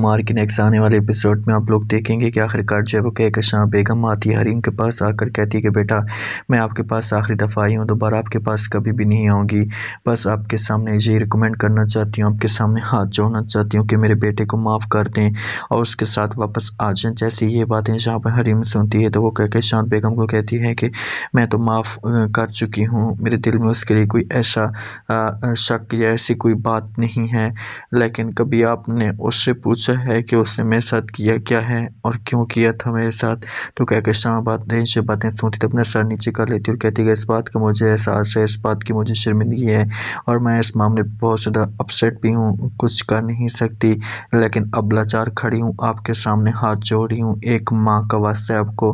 मार के नेक्स्ट आने वाले एपिसोड में आप लोग देखेंगे कि आखिरकार जब के शाह बेगम आती है हरीम के पास आकर कहती है कि बेटा मैं आपके पास आखिरी दफ़ा आई हूँ दोबारा आपके पास कभी भी नहीं आऊँगी बस आपके सामने ये रिकमेंड करना चाहती हूँ आपके सामने हाथ जोड़ना चाहती हूँ कि मेरे बेटे को माफ़ कर दें और उसके साथ वापस आ जाएँ जैसी ये बातें जहाँ पर हरीम सुनती है तो वो कह शांत बेगम को कहती है कि मैं तो माफ़ कर चुकी हूँ मेरे दिल में उसके लिए कोई ऐसा शक या ऐसी कोई बात नहीं है लेकिन कभी आपने उससे पूछा है कि उसने मेरे साथ किया क्या है और क्यों किया था मेरे साथ तो कहकर श्यामा नहीं से बातें सुनती तो अपना सर नीचे कर लेती और कहती है इस बात का मुझे एहसास है इस बात की मुझे शर्मिंदगी है और मैं इस मामले पर बहुत ज़्यादा अपसेट भी हूँ कुछ कर नहीं सकती लेकिन अब लाचार खड़ी हूँ आपके सामने हाथ जोड़ रही हूँ एक माँ का वास्ता आपको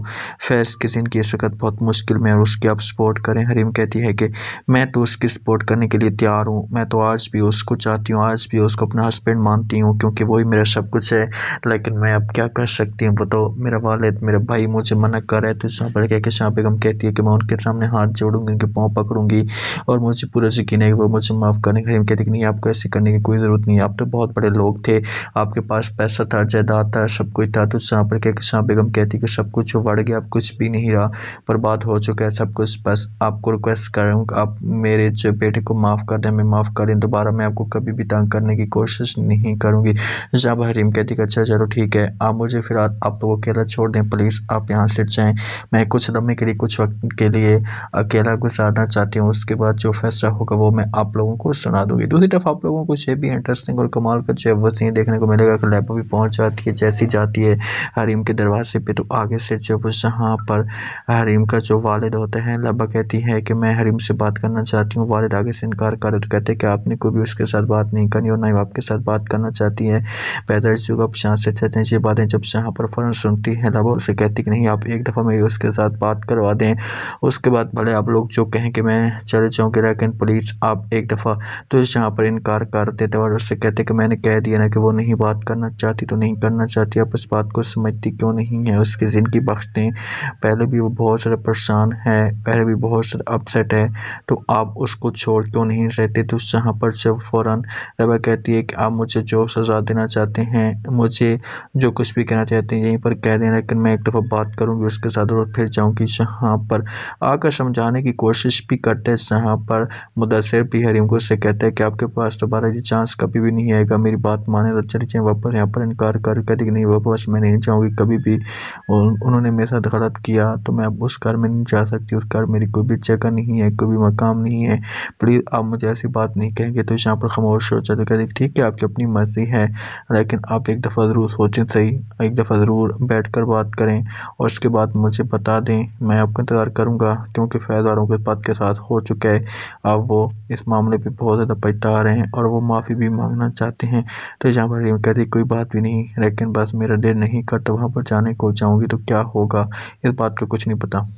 के दिन की इस वक्त बहुत मुश्किल में और उसकी आप सपोर्ट करें हरीम कहती है कि मैं तो उसकी सपोर्ट करने के लिए तैयार हूँ मैं तो आज भी उसको चाहती हूँ आज भी उसको अपना हस्बैंड मानती हूँ क्योंकि वही मेरा मेरा सब कुछ है लेकिन मैं अब क्या कर सकती हूँ बताओ मेरा वालिद मेरा भाई मुझे मना कर रहा है तो यहाँ पर क्या कि बेगम कहती है कि मैं उनके सामने हाथ जोड़ूंगी उनके पाँव पकड़ूंगी और मुझे पूरा यकीन है वो मुझे माफ़ करने के लिए कहती कि नहीं आपको ऐसे करने की कोई ज़रूरत नहीं आप तो बहुत बड़े लोग थे आपके पास पैसा था जायदाद था सब कुछ था तो यहाँ पर क्या कि बेगम कहती कि सब कुछ बढ़ गया अब कुछ भी नहीं रहा पर बात हो चुका है सब कुछ बस आपको रिक्वेस्ट कर रहा हूँ आप मेरे जो बेटे को माफ़ कर दें मैं माफ़ करें दोबारा मैं आपको कभी भी तंग करने की कोशिश नहीं करूँगी जब हरीम कहती कि अच्छा चलो ठीक है आप मुझे फिर आप तो अकेला छोड़ दें प्लीज़ आप यहाँ से जाएँ मैं कुछ लम्बे के लिए कुछ वक्त के लिए अकेला गुजारना चाहती हूँ उसके बाद जो फैसला होगा वो मैं आप लोगों को सुना दूँगी दूसरी तरफ आप लोगों को जो भी इंटरेस्टिंग और कमाल का जो वसीन देखने को मिलेगा कि लैबा भी पहुँच जाती है जैसी जाती है हरीम के दरवाजे पर तो आगे से जो वो जहाँ पर हरीम का जो वालद होता है लबा कहती है कि मैं हरीम से बात करना चाहती हूँ वालद आगे से इनकार कर तो कहते हैं कि आपने कोई भी उसके साथ बात नहीं करनी और ना ही आपके साथ बात करना चाहती है तो इस युग आप शाह से चाहते हैं ये बातें जब शाह पर फ़ौरन सुनती हैं लाबा उसे कहती कि नहीं आप एक दफ़ा मेरी उसके साथ बात करवा दें उसके बाद भले आप लोग जो कहें कि मैं चले जाऊँगी लेकिन प्लीज़ आप एक दफ़ा तो इस शाह पर इनकार कर देते और उससे कहते कि मैंने कह दिया ना कि वो नहीं बात करना चाहती तो नहीं करना चाहती आप इस बात को समझती क्यों नहीं है उसकी ज़िंदगी बख्शते पहले भी वो बहुत सारे परेशान है पहले भी बहुत सारे अपसेट है तो आप उसको छोड़ क्यों नहीं रहते तो जहाँ पर जब फ़ौर रबा कहती है कि आप मुझे जो सज़ा देना चाहते चाहते हैं मुझे जो कुछ भी कहना चाहते हैं यहीं पर कह दें लेकिन मैं एक दफ़ा बात करूँगी उसके साथ और फिर जाऊँगी जहाँ पर आकर समझाने की कोशिश भी करते हैं जहाँ पर मुदसर भी हरीम को से कहते हैं कि आपके पास दोबारा ये चांस कभी भी नहीं आएगा मेरी बात माने तो चली जाए वापस यहाँ पर इनकार कर कहते कि नहीं वापस मैं नहीं जाऊँगी कभी भी उन्होंने मेरे साथ गलत किया तो मैं अब उस घर में नहीं जा सकती उस घर मेरी कोई भी जगह नहीं है कोई भी मकाम नहीं है प्लीज़ आप मुझे ऐसी बात नहीं कहेंगे तो यहाँ पर खामोश हो जाते कहते ठीक है आपकी अपनी मर्ज़ी है लेकिन आप एक दफ़ा ज़रूर सोचें सही एक दफ़ा ज़रूर बैठ कर बात करें और उसके बाद मुझे बता दें मैं आपका इंतज़ार करूँगा क्योंकि फैजारों के पद के साथ हो चुका है अब वो इस मामले पर बहुत ज़्यादा पछता रहे हैं और वो माफ़ी भी मांगना चाहते हैं तो यहाँ पर कहती कोई बात भी नहीं लेकिन बस मेरा देर नहीं करता वहाँ पर जाने को जाऊँगी तो क्या होगा इस बात का कुछ नहीं पता